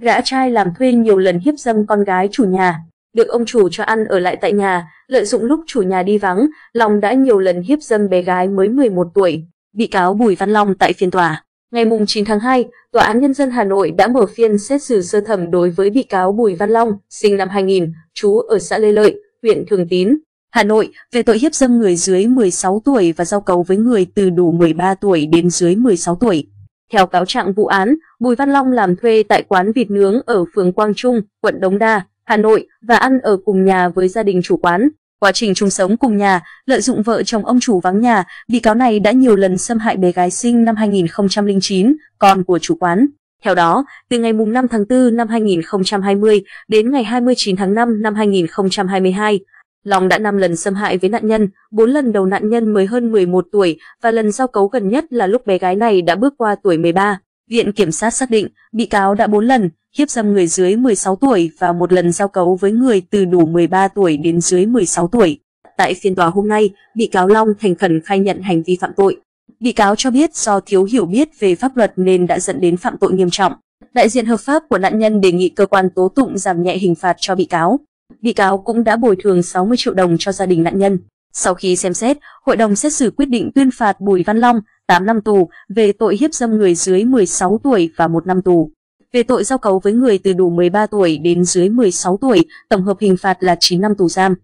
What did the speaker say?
Gã trai làm thuê nhiều lần hiếp dâm con gái chủ nhà, được ông chủ cho ăn ở lại tại nhà, lợi dụng lúc chủ nhà đi vắng, Long đã nhiều lần hiếp dâm bé gái mới 11 tuổi. Bị cáo Bùi Văn Long tại phiên tòa. Ngày 9 tháng 2, Tòa án Nhân dân Hà Nội đã mở phiên xét xử sơ thẩm đối với bị cáo Bùi Văn Long, sinh năm 2000, trú ở xã Lê Lợi, huyện Thường Tín, Hà Nội, về tội hiếp dâm người dưới 16 tuổi và giao cấu với người từ đủ 13 tuổi đến dưới 16 tuổi. Theo cáo trạng vụ án, Bùi Văn Long làm thuê tại quán vịt nướng ở phường Quang Trung, quận Đống Đa, Hà Nội và ăn ở cùng nhà với gia đình chủ quán. Quá trình chung sống cùng nhà, lợi dụng vợ chồng ông chủ vắng nhà, bị cáo này đã nhiều lần xâm hại bé gái sinh năm 2009, con của chủ quán. Theo đó, từ ngày 5 tháng 4 năm 2020 đến ngày 29 tháng 5 năm 2022, Long đã 5 lần xâm hại với nạn nhân, 4 lần đầu nạn nhân mới hơn 11 tuổi và lần giao cấu gần nhất là lúc bé gái này đã bước qua tuổi 13. Viện Kiểm sát xác định, bị cáo đã 4 lần hiếp dâm người dưới 16 tuổi và một lần giao cấu với người từ đủ 13 tuổi đến dưới 16 tuổi. Tại phiên tòa hôm nay, bị cáo Long thành khẩn khai nhận hành vi phạm tội. Bị cáo cho biết do thiếu hiểu biết về pháp luật nên đã dẫn đến phạm tội nghiêm trọng. Đại diện hợp pháp của nạn nhân đề nghị cơ quan tố tụng giảm nhẹ hình phạt cho bị cáo. Bị cáo cũng đã bồi thường 60 triệu đồng cho gia đình nạn nhân. Sau khi xem xét, hội đồng xét xử quyết định tuyên phạt Bùi Văn Long 8 năm tù về tội hiếp dâm người dưới 16 tuổi và 1 năm tù. Về tội giao cấu với người từ đủ 13 tuổi đến dưới 16 tuổi, tổng hợp hình phạt là 9 năm tù giam.